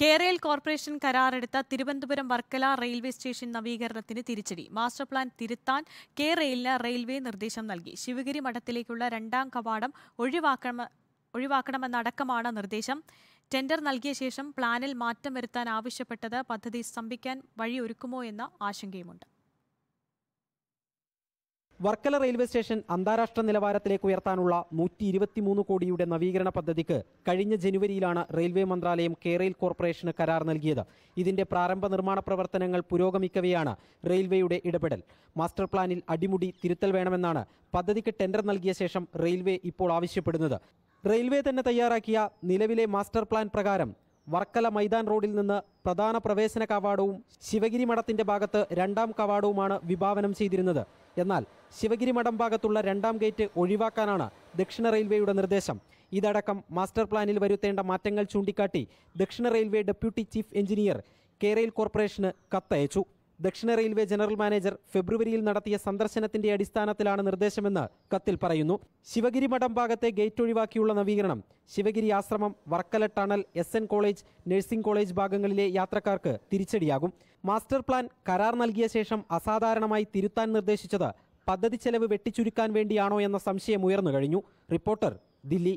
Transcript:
കേരയിൽ കോർപ്പറേഷൻ കരാറെടുത്ത Thiruvananthapuram Varkala railway station നവീകരണത്തിന് തിരിച്ചടി മാസ്റ്റർ പ്ലാൻ തിരുത്താൻ കെ റെയിലിന് റെയിൽവേ നിർദ്ദേശം നൽകി ശിവഗിരി മഠത്തിലേക്കുള്ള രണ്ടാം കവാടം ഒഴിവാക്കണ ഒഴിവാക്കണമെന്നടക്കമാണ് നിർദ്ദേശം ടെൻഡർ നൽകിയ ശേഷം പ്ലാനിൽ മാറ്റം വരുത്താൻ ആവശ്യപ്പെട്ടത് പദ്ധതി സ്തംഭിക്കാൻ വഴിയൊരുക്കുമോ എന്ന ആശങ്കയുമുണ്ട് വർക്കല റെയിൽവേ സ്റ്റേഷൻ അന്താരാഷ്ട്ര നിലവാരത്തിലേക്ക് ഉയർത്താനുള്ള നൂറ്റി ഇരുപത്തിമൂന്ന് കോടിയുടെ നവീകരണ പദ്ധതിക്ക് കഴിഞ്ഞ ജനുവരിയിലാണ് റെയിൽവേ മന്ത്രാലയം കേരയിൽ കോർപ്പറേഷന് കരാർ നൽകിയത് ഇതിന്റെ പ്രാരംഭ നിർമ്മാണ പ്രവർത്തനങ്ങൾ പുരോഗമിക്കവെയാണ് റെയിൽവേയുടെ ഇടപെടൽ മാസ്റ്റർ പ്ലാനിൽ അടിമുടി തിരുത്തൽ വേണമെന്നാണ് പദ്ധതിക്ക് ടെൻഡർ നൽകിയ ശേഷം റെയിൽവേ ഇപ്പോൾ ആവശ്യപ്പെടുന്നത് റെയിൽവേ തന്നെ തയ്യാറാക്കിയ നിലവിലെ മാസ്റ്റർ പ്ലാൻ പ്രകാരം വർക്കല മൈതാൻ റോഡിൽ നിന്ന് പ്രധാന പ്രവേശന കവാടവും ശിവഗിരി മഠത്തിന്റെ ഭാഗത്ത് രണ്ടാം കവാടവുമാണ് വിഭാവനം ചെയ്തിരുന്നത് എന്നാൽ ശിവഗിരി മഠം ഭാഗത്തുള്ള രണ്ടാം ഗേറ്റ് ഒഴിവാക്കാനാണ് ദക്ഷിണ റെയിൽവേയുടെ നിർദ്ദേശം ഇതടക്കം മാസ്റ്റർ പ്ലാനിൽ വരുത്തേണ്ട മാറ്റങ്ങൾ ചൂണ്ടിക്കാട്ടി ദക്ഷിണ railway deputy chief engineer rail കോർപ്പറേഷന് കത്തയച്ചു ദക്ഷിണ റെയിൽവേ ജനറൽ മാനേജർ ഫെബ്രുവരിയിൽ നടത്തിയ സന്ദർശനത്തിന്റെ അടിസ്ഥാനത്തിലാണ് നിർദ്ദേശമെന്ന് കത്തിൽ പറയുന്നു ശിവഗിരി മഠം ഭാഗത്തെ ഗേറ്റ് ഒഴിവാക്കിയുള്ള നവീകരണം ശിവഗിരി ആശ്രമം Varkala tunnel S N college nursing college ഭാഗങ്ങളിലെ യാത്രക്കാർക്ക് തിരിച്ചടിയാകും മാസ്റ്റർ പ്ലാൻ കരാർ നൽകിയ ശേഷം അസാധാരണമായി തിരുത്താൻ നിർദ്ദേശിച്ചത് പദ്ധതി ചെലവ് വെട്ടിച്ചുരുക്കാൻ വേണ്ടിയാണോ എന്ന സംശയം ഉയർന്നു കഴിഞ്ഞു റിപ്പോർട്ടർ ദില്ലി